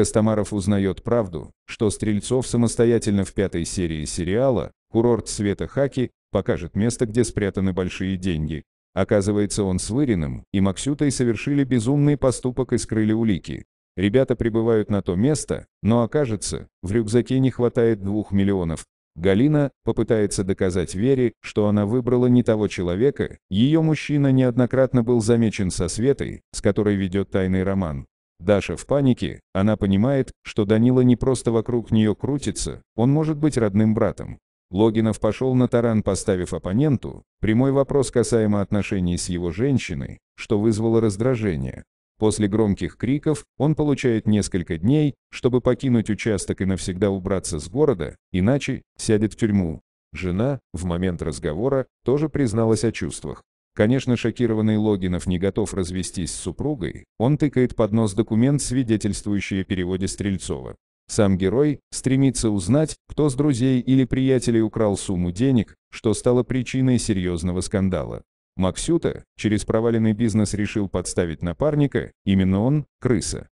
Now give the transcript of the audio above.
Костомаров узнает правду, что Стрельцов самостоятельно в пятой серии сериала «Курорт Света Хаки» покажет место, где спрятаны большие деньги. Оказывается, он с Выриным и Максютой совершили безумный поступок и скрыли улики. Ребята прибывают на то место, но окажется, в рюкзаке не хватает двух миллионов. Галина попытается доказать Вере, что она выбрала не того человека, ее мужчина неоднократно был замечен со Светой, с которой ведет тайный роман. Даша в панике, она понимает, что Данила не просто вокруг нее крутится, он может быть родным братом. Логинов пошел на таран, поставив оппоненту, прямой вопрос касаемо отношений с его женщиной, что вызвало раздражение. После громких криков он получает несколько дней, чтобы покинуть участок и навсегда убраться с города, иначе сядет в тюрьму. Жена, в момент разговора, тоже призналась о чувствах. Конечно, шокированный Логинов не готов развестись с супругой, он тыкает под нос документ, свидетельствующий о переводе Стрельцова. Сам герой стремится узнать, кто с друзей или приятелей украл сумму денег, что стало причиной серьезного скандала. Максюта через проваленный бизнес решил подставить напарника, именно он, крыса.